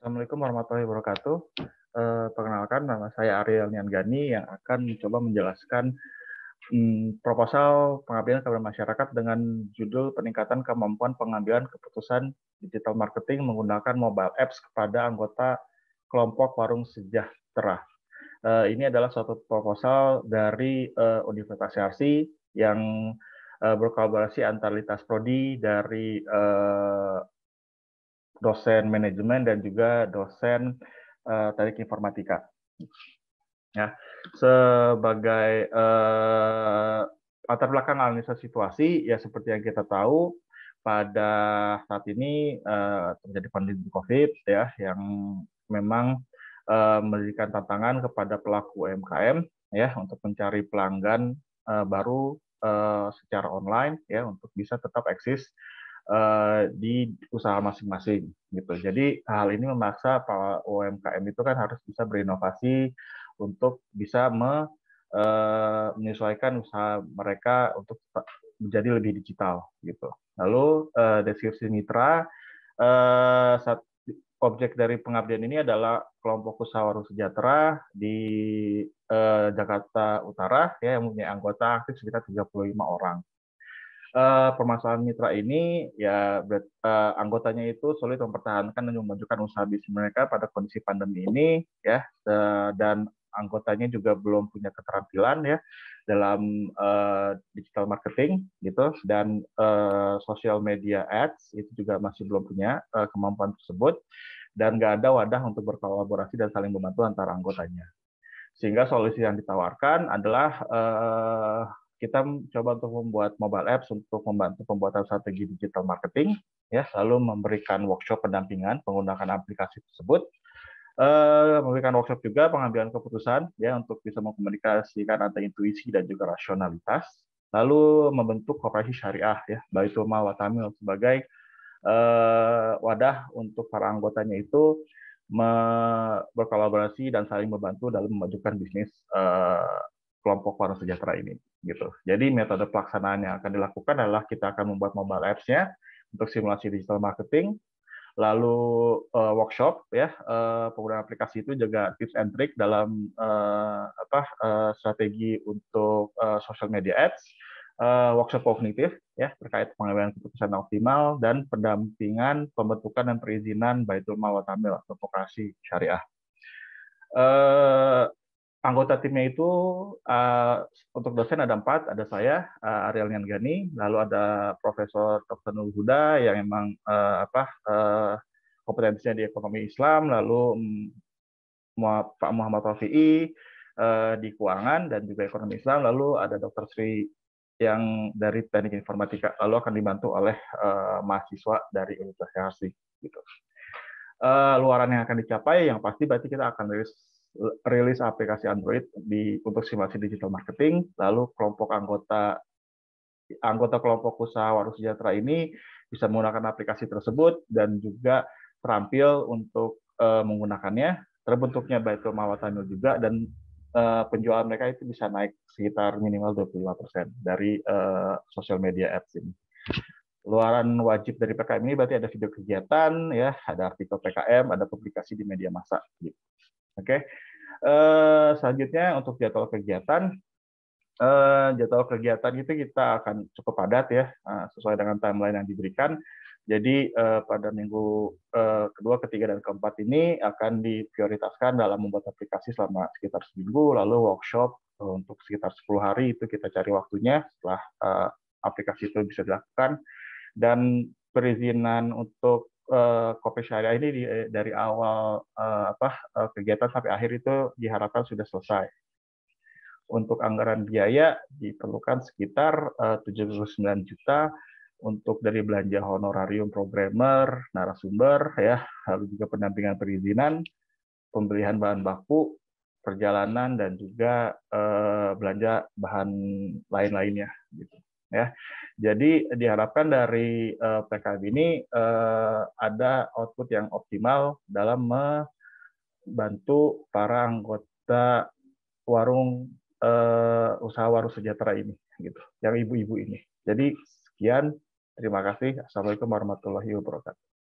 Assalamualaikum warahmatullahi wabarakatuh. Eh, perkenalkan nama saya Ariel Niangani yang akan mencoba menjelaskan hmm, proposal pengambilan kepada masyarakat dengan judul peningkatan kemampuan pengambilan keputusan digital marketing menggunakan mobile apps kepada anggota kelompok warung sejahtera. Eh, ini adalah suatu proposal dari eh, Universitas Yarsi yang eh, berkolaborasi antar Litas Prodi dari eh, dosen manajemen dan juga dosen uh, teknik informatika. Ya, sebagai uh, latar belakang analisa situasi, ya seperti yang kita tahu pada saat ini uh, terjadi pandemi COVID ya, yang memang uh, memberikan tantangan kepada pelaku UMKM ya untuk mencari pelanggan uh, baru uh, secara online ya untuk bisa tetap eksis Eh, di usaha masing-masing gitu. Jadi hal ini memaksa para UMKM itu kan harus bisa berinovasi untuk bisa me, e, menyesuaikan usaha mereka untuk menjadi lebih digital gitu. Lalu e, deskripsi mitra e, saat objek dari pengabdian ini adalah kelompok usaha warung sejahtera di e, Jakarta Utara ya yang punya anggota aktif sekitar 35 orang uh, permasalahan mitra ini ya uh, anggotanya itu sulit mempertahankan dan memajukan usaha bisnis mereka pada kondisi pandemi ini ya uh, dan anggotanya juga belum punya keterampilan ya dalam uh, digital marketing gitu dan uh, social media ads itu juga masih belum punya uh, kemampuan tersebut dan nggak ada wadah untuk berkolaborasi dan saling membantu antara anggotanya sehingga solusi yang ditawarkan adalah uh, kita coba untuk membuat mobile apps untuk membantu pembuatan strategi digital marketing ya lalu memberikan workshop pendampingan penggunaan aplikasi tersebut uh, memberikan workshop juga pengambilan keputusan ya untuk bisa mengkomunikasikan antara intuisi dan juga rasionalitas lalu membentuk kooperasi syariah ya Baitul Mal Watamil sebagai uh, wadah untuk para anggotanya itu berkolaborasi dan saling membantu dalam memajukan bisnis eh, kelompok warna sejahtera ini gitu. Jadi metode pelaksanaannya akan dilakukan adalah kita akan membuat mobile apps-nya untuk simulasi digital marketing, lalu uh, workshop ya uh, penggunaan aplikasi itu juga tips and trick dalam uh, apa uh, strategi untuk uh, social media ads, uh, workshop kognitif ya terkait pengambilan keputusan optimal dan pendampingan pembentukan dan perizinan baitul mal wa atau vokasi syariah. Uh, anggota timnya itu uh, untuk dosen ada empat, ada saya uh, Ariel Niangani, lalu ada Profesor Dr. Nur Huda yang memang uh, eh, apa uh, kompetensinya di ekonomi Islam, lalu um, Pak Muhammad Rafi'i uh, di keuangan dan juga ekonomi Islam, lalu ada Dr. Sri yang dari teknik informatika, lalu akan dibantu oleh uh, mahasiswa dari Universitas Yarsi, gitu uh, eh, luaran yang akan dicapai, yang pasti berarti kita akan rilis rilis aplikasi Android di untuk simulasi digital marketing, lalu kelompok anggota anggota kelompok usaha Warung Sejahtera ini bisa menggunakan aplikasi tersebut dan juga terampil untuk uh, menggunakannya, terbentuknya Baitul Mawatanil juga dan uh, penjualan mereka itu bisa naik sekitar minimal 25% dari uh, social media apps ini keluaran wajib dari PKM ini berarti ada video kegiatan, ya, ada artikel PKM, ada publikasi di media massa. Gitu. Oke. Okay. Uh, eh, selanjutnya untuk jadwal kegiatan, uh, jadwal kegiatan itu kita akan cukup padat ya, uh, sesuai dengan timeline yang diberikan. Jadi uh, pada minggu uh, kedua, ketiga, dan keempat ini akan diprioritaskan dalam membuat aplikasi selama sekitar seminggu, lalu workshop uh, untuk sekitar 10 hari itu kita cari waktunya setelah uh, aplikasi itu bisa dilakukan dan perizinan untuk uh, kopi syariah ini di, eh, dari awal uh, apa uh, kegiatan sampai akhir itu diharapkan sudah selesai. Untuk anggaran biaya diperlukan sekitar uh, 79 juta untuk dari belanja honorarium programmer, narasumber ya, lalu juga pendampingan perizinan, pembelian bahan baku, perjalanan dan juga uh, belanja bahan lain-lainnya gitu ya. Jadi diharapkan dari uh, eh, PKB ini uh, ada output yang optimal dalam membantu para anggota warung uh, usaha warung sejahtera ini gitu, yang ibu-ibu ini. Jadi sekian, terima kasih. Assalamualaikum warahmatullahi wabarakatuh.